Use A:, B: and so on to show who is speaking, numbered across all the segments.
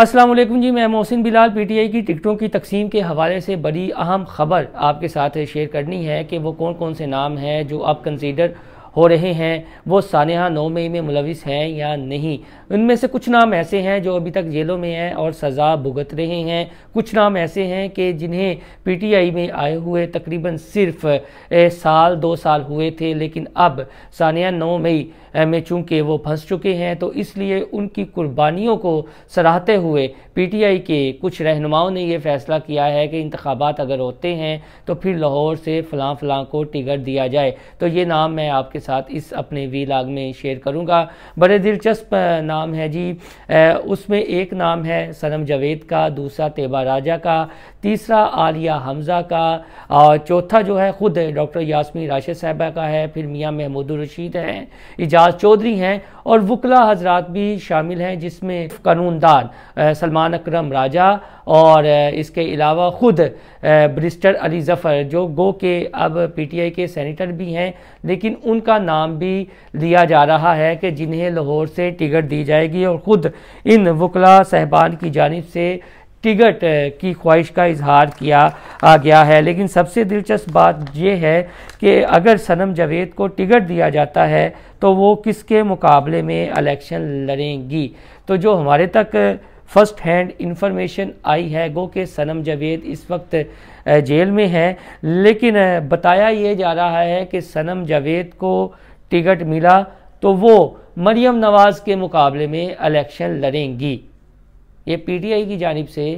A: असलम जी मैं मोहसिन बिलाल पीटीआई की टिकटों की तकसीम के हवाले से बड़ी अहम खबर आपके साथ शेयर करनी है कि वो कौन कौन से नाम हैं जो आप कंसीडर हो रहे हैं वो सानहा नौ मई में मुलविस हैं या नहीं उनमें से कुछ नाम ऐसे हैं जो अभी तक जेलों में हैं और सज़ा भुगत रहे हैं कुछ नाम ऐसे हैं कि जिन्हें पीटीआई में आए हुए तकरीबन सिर्फ साल दो साल हुए थे लेकिन अब सानिया नौ मई में चूँकि वो फंस चुके हैं तो इसलिए उनकी कुर्बानियों को सराहते हुए पीटीआई के कुछ रहनुमाओं ने यह फैसला किया है कि इंतबात अगर होते हैं तो फिर लाहौर से फ़लाँ फ़लाँ को टिकट दिया जाए तो ये नाम मैं आपके साथ इस अपने वीलाग में शेयर करूंगा बड़े दिलचस्प नाम है जी उसमें एक नाम है सनम जावेद का दूसरा तेबा राजा का तीसरा आलिया हमज़ा का और चौथा जो है ख़ुद डॉक्टर यासमी राशिद साहबा का है फिर मियाँ महमूद रशीद हैं इजाज़ चौधरी हैं और वकला हजरात भी शामिल हैं जिसमें कानूनदार सलमान अक्रम राजा और इसके अलावा ख़ुद ब्रिस्टर अली ज़फ़र जो गो के अब पीटीआई के सेनेटर भी हैं लेकिन उनका का नाम भी लिया जा रहा है कि जिन्हें लाहौर से टिकट दी जाएगी और ख़ुद इन वकला साहबान की जानब से टिकट की ख्वाहिश का इजहार किया आ गया है लेकिन सबसे दिलचस्प बात यह है कि अगर सनम जावेद को टिकट दिया जाता है तो वो किसके मुकाबले में अलेक्शन लड़ेंगी तो जो हमारे तक फर्स्ट हैंड इन्फॉर्मेशन आई है गो के सनम जावेद इस वक्त जेल में है लेकिन बताया ये जा रहा है कि सनम जावेद को टिकट मिला तो वो मरियम नवाज़ के मुकाबले में इलेक्शन लड़ेंगी ये पीटीआई की जानब से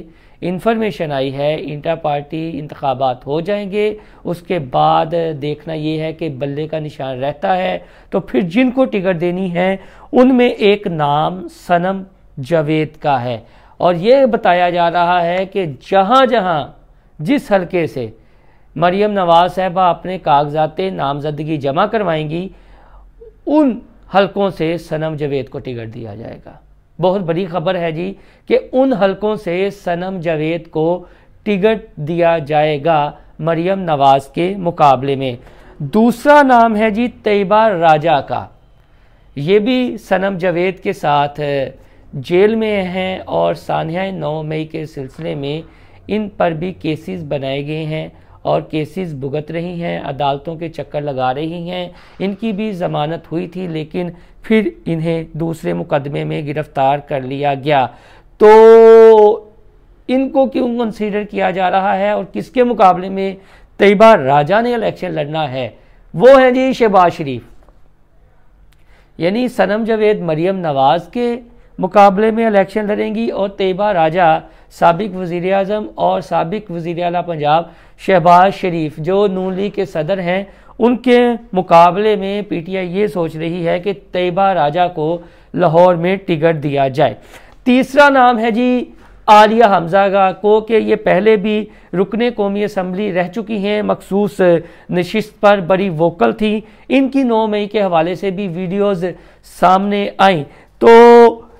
A: इंफॉर्मेशन आई है इंटर पार्टी इंतबात हो जाएंगे उसके बाद देखना ये है कि बल्ले का निशान रहता है तो फिर जिनको टिकट देनी है उनमें एक नाम सनम जवेद का है और ये बताया जा रहा है कि जहाँ जहाँ जिस हलके से मरियम नवाज साहबा अपने कागजात नामजदगी जमा करवाएंगी उन हलकों से सनम जवेद को टिकट दिया जाएगा बहुत बड़ी खबर है जी कि उन हलकों से सनम जवेद को टिकट दिया जाएगा मरियम नवाज के मुकाबले में दूसरा नाम है जी तैयबा राजा का ये भी सनम जवेद के साथ जेल में हैं और सान्या नौ मई के सिलसिले में इन पर भी केसेस बनाए गए हैं और केसेस भुगत रही हैं अदालतों के चक्कर लगा रही हैं इनकी भी ज़मानत हुई थी लेकिन फिर इन्हें दूसरे मुकदमे में गिरफ़्तार कर लिया गया तो इनको क्यों कंसीडर किया जा रहा है और किसके मुकाबले में तयबा राजा ने इलेक्शन लड़ना है वो है जी शहबाज शरीफ यानी सनम जवेद मरियम नवाज़ के मुकाबले में इलेक्शन लड़ेंगी और तेबा राजा सबक वज़ी अजम और सबक वज़ी अला पंजाब शहबाज शरीफ जो नू लीग के सदर हैं उनके मुकाबले में पी टी आई ये सोच रही है कि तेबा राजा को लाहौर में टिकट दिया जाए तीसरा नाम है जी आलिया हमजा का को कि ये पहले भी रुकने कौमी असम्बली रह चुकी हैं मखसूस नशस्त पर बड़ी वोकल थी इनकी नौ मई के हवाले से भी वीडियोज़ सामने आई तो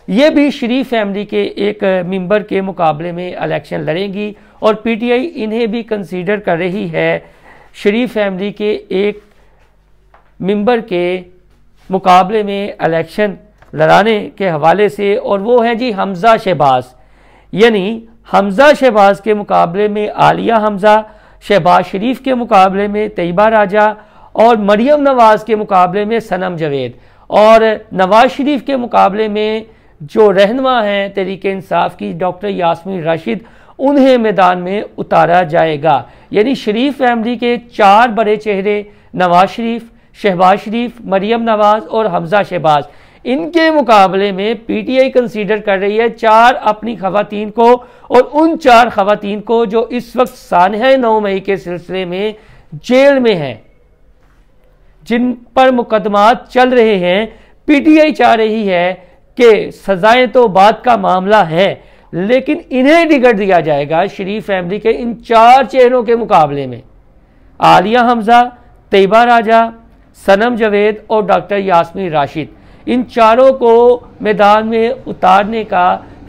A: ये भी शरीफ फैमिली के एक मेंबर के मुकाबले में इलेक्शन लड़ेंगी और पीटीआई इन्हें भी कंसीडर कर रही है शरीफ फैमिली के एक मेंबर के मुकाबले में इलेक्शन लड़ाने के हवाले से और वो हैं जी हमज़ा शहबाज यानी हमज़ा शहबाज के मुकाबले में आलिया हमज़ा शहबाज शरीफ के मुकाबले में तयबा राजा और मरियम नवाज़ के मुकाबले में सनम जवेद और नवाज शरीफ के मुकाबले में जो रहनमा हैं तरीके इंसाफ की डॉक्टर यासमी राशिद उन्हें मैदान में उतारा जाएगा यानी शरीफ फैमिली के चार बड़े चेहरे नवाज शरीफ शहबाज शरीफ मरियम नवाज और हमजा शहबाज इनके मुकाबले में पीटीआई कंसीडर कर रही है चार अपनी खातन को और उन चार खातन को जो इस वक्त सानह नौ मई के सिलसिले में जेल में हैं जिन पर मुकदमा चल रहे हैं पीटीआई चाह रही है कि सजाएं तो बात का मामला है लेकिन इन्हें टिकट दिया जाएगा शरीफ फैमिली के इन चार चेहरों के मुकाबले में आलिया हमजा तयबा राजा सनम जावेद और डॉक्टर यासमी राशिद इन चारों को मैदान में उतारने का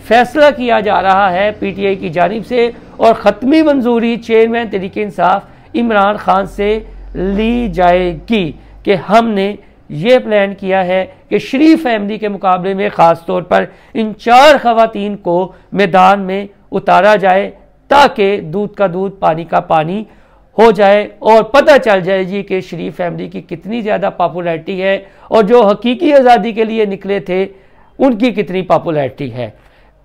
A: फैसला किया जा रहा है पीटीआई की जानब से और ख़त्मी मंजूरी चेयरमैन तरीके इंसाफ इमरान खान से ली जाएगी कि हमने ये प्लान किया है कि श्री फैमिली के मुकाबले में ख़ास तौर पर इन चार खातन को मैदान में उतारा जाए ताकि दूध का दूध पानी का पानी हो जाए और पता चल जाए जी कि शरीफ फैमिली की कितनी ज़्यादा पॉपुलैरिटी है और जो हकीकी आज़ादी के लिए निकले थे उनकी कितनी पॉपुलैरिटी है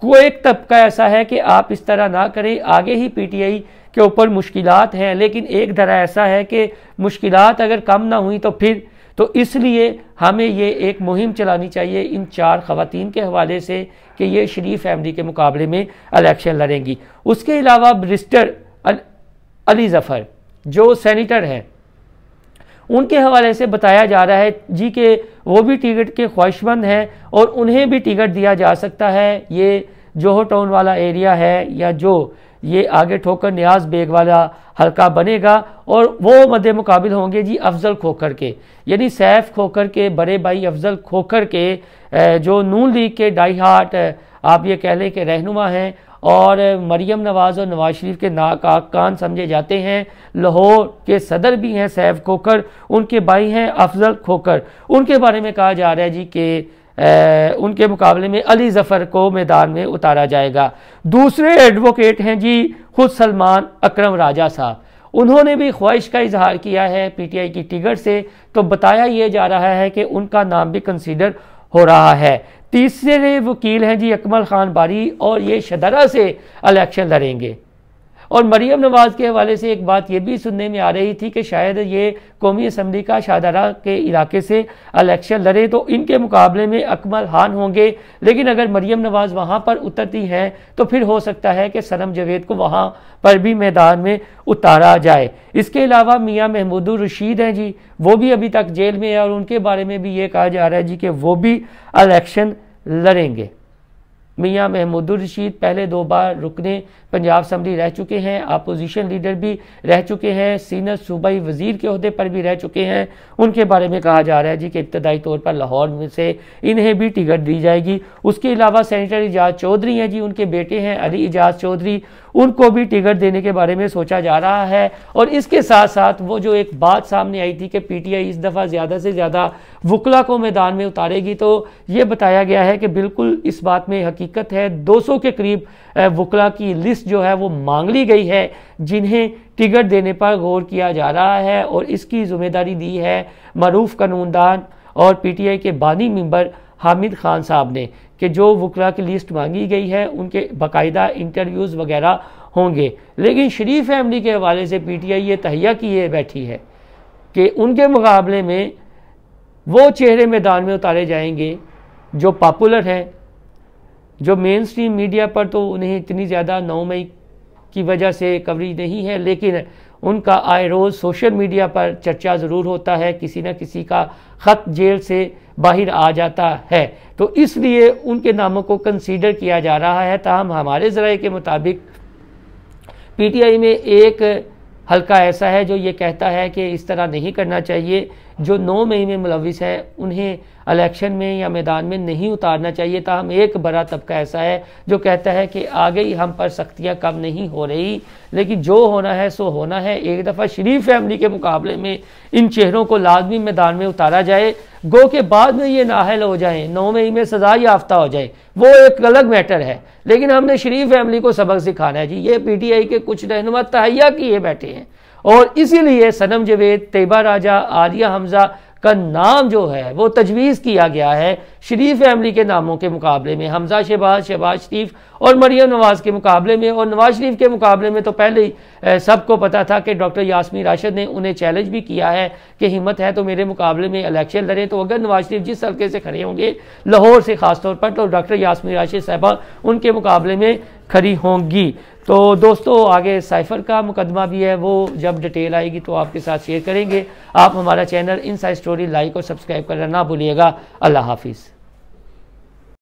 A: कोई एक तबका ऐसा है कि आप इस तरह ना करें आगे ही पीटीआई के ऊपर मुश्किलात हैं लेकिन एक धरा ऐसा है कि मुश्किलात अगर कम ना हुई तो फिर तो इसलिए हमें ये एक मुहिम चलानी चाहिए इन चार खातन के हवाले से कि ये शरीफ फैमिली के मुकाबले में अलेक्शन लड़ेंगी उसके अलावा ब्रिस्टर अली जफ़र जो सैनिटर हैं उनके हवाले से बताया जा रहा है जी के वो भी टिकट के ख्वाहिशमंद हैं और उन्हें भी टिकट दिया जा सकता है ये जोहो टाउन वाला एरिया है या जो ये आगे ठोकर न्याज बेग वाला हल्का बनेगा और वो मद मुकाबिल होंगे जी अफजल खोकर के यानी सैफ खोकर के बड़े भाई अफजल खोकर के जो नून लीग के डाई हाट आप ये कह लें कि रहनुमा हैं और मरियम नवाज़ और नवाज शरीफ के नाक कान समझे जाते हैं लाहौर के सदर भी हैं सैफ खोकर उनके भाई हैं अफजल खोकर उनके बारे में कहा जा रहा है जी कि उनके मुकाबले में अली ज़फ़र को मैदान में उतारा जाएगा दूसरे एडवोकेट हैं जी खुद सलमान अकरम राजा साहब उन्होंने भी ख्वाहिश का इजहार किया है पीटीआई की टिकट से तो बताया यह जा रहा है कि उनका नाम भी कंसीडर हो रहा है तीसरे वकील हैं जी अकमल ख़ान बारी और ये शदरा से इलेक्शन लड़ेंगे और मरीम नवाज़ के हवाले से एक बात यह भी सुनने में आ रही थी कि शायद ये कौमी असम्बली का शाहदारा के इलाके से अलेक्शन लड़े तो इनके मुकाबले में अकमल हान होंगे लेकिन अगर मरीम नवाज़ वहाँ पर उतरती हैं तो फिर हो सकता है कि सनम जवेद को वहाँ पर भी मैदान में उतारा जाए इसके अलावा मियाँ महमूदुर रशीद हैं जी वो भी अभी तक जेल में है और उनके बारे में भी ये कहा जा रहा है जी कि वो भी अलेक्शन लड़ेंगे मियाँ रशीद पहले दो बार रुकने पंजाब असम्बली रह चुके हैं अपोजिशन लीडर भी रह चुके हैं सीनियर सूबाई वजीर के अहदे पर भी रह चुके हैं उनके बारे में कहा जा रहा है जी कि इब्तदाई तौर पर लाहौर में से इन्हें भी टिकट दी जाएगी उसके अलावा सैनिटर एजाज चौधरी हैं जी उनके बेटे हैं अली एजाज चौधरी उनको भी टिकट देने के बारे में सोचा जा रहा है और इसके साथ साथ वो जो एक बात सामने आई थी कि आई इस दफ़ा ज़्यादा से ज़्यादा वकला को मैदान में उतारेगी तो ये बताया गया है कि बिल्कुल इस बात में हकीकत है 200 के करीब वकला की लिस्ट जो है वो मांग ली गई है जिन्हें टिकट देने पर गौर किया जा रहा है और इसकी जिम्मेदारी दी है मरूफ कानूनदान और आई के बानी मंबर हामिद खान साहब ने कि जो वकला की लिस्ट मांगी गई है उनके बाकायदा इंटरव्यूज़ वगैरह होंगे लेकिन शरीफ फैमिली के हवाले से पीटीआई ये तहिया किए बैठी है कि उनके मुकाबले में वो चेहरे मैदान में उतारे जाएंगे जो पॉपुलर हैं जो मेन स्ट्रीम मीडिया पर तो उन्हें इतनी ज़्यादा नौ मई की वजह से कवरेज नहीं है लेकिन उनका आए रोज़ सोशल मीडिया पर चर्चा ज़रूर होता है किसी न किसी का ख़त जेल से बाहर आ जाता है तो इसलिए उनके नामों को कंसीडर किया जा रहा है ताहम हमारे जराए के मुताबिक पीटीआई में एक हल्का ऐसा है जो ये कहता है कि इस तरह नहीं करना चाहिए जो नौ मई में मुलविस हैं उन्हें इलेक्शन में या मैदान में नहीं उतारना चाहिए था हम एक बड़ा तबका ऐसा है जो कहता है कि आगे ही हम पर सख्तियाँ कम नहीं हो रही लेकिन जो होना है सो होना है एक दफ़ा शरीफ फैमिली के मुकाबले में इन चेहरों को लाजमी मैदान में उतारा जाए गो के बाद में ये नाहल हो जाए नौ में ही में सजा याफ्ता हो जाए वो एक अलग मैटर है लेकिन हमने शरीफ फैमिली को सबक सिखाना है जी ये पीटीआई के कुछ रहनुमा तहैया किए बैठे हैं और इसीलिए सनम जवेद तेबा राजा आलिया हमजा का नाम जो है वो तजवीज़ किया गया है शरीफ फैमिली के नामों के मुकाबले में हमजा शहबाज शहबाज शरीफ और मरियम नवाज़ के मुकाबले में और नवाज शरीफ के मुकाबले में तो पहले ही सबको पता था कि डॉक्टर यासमी राशिद ने उन्हें चैलेंज भी किया है कि हिम्मत है तो मेरे मुकाबले में इलेक्शन लड़ें तो अगर नवाज शरीफ जिस हल्के से खड़े होंगे लाहौर से खासतौर पर तो डॉक्टर यासमी राशिद साहबा उनके मुकाबले में खड़ी होंगी तो दोस्तों आगे साइफ़र का मुकदमा भी है वो जब डिटेल आएगी तो आपके साथ शेयर करेंगे आप हमारा channel inside story like और सब्सक्राइब करना ना भूलिएगा अल्लाह हाफिज़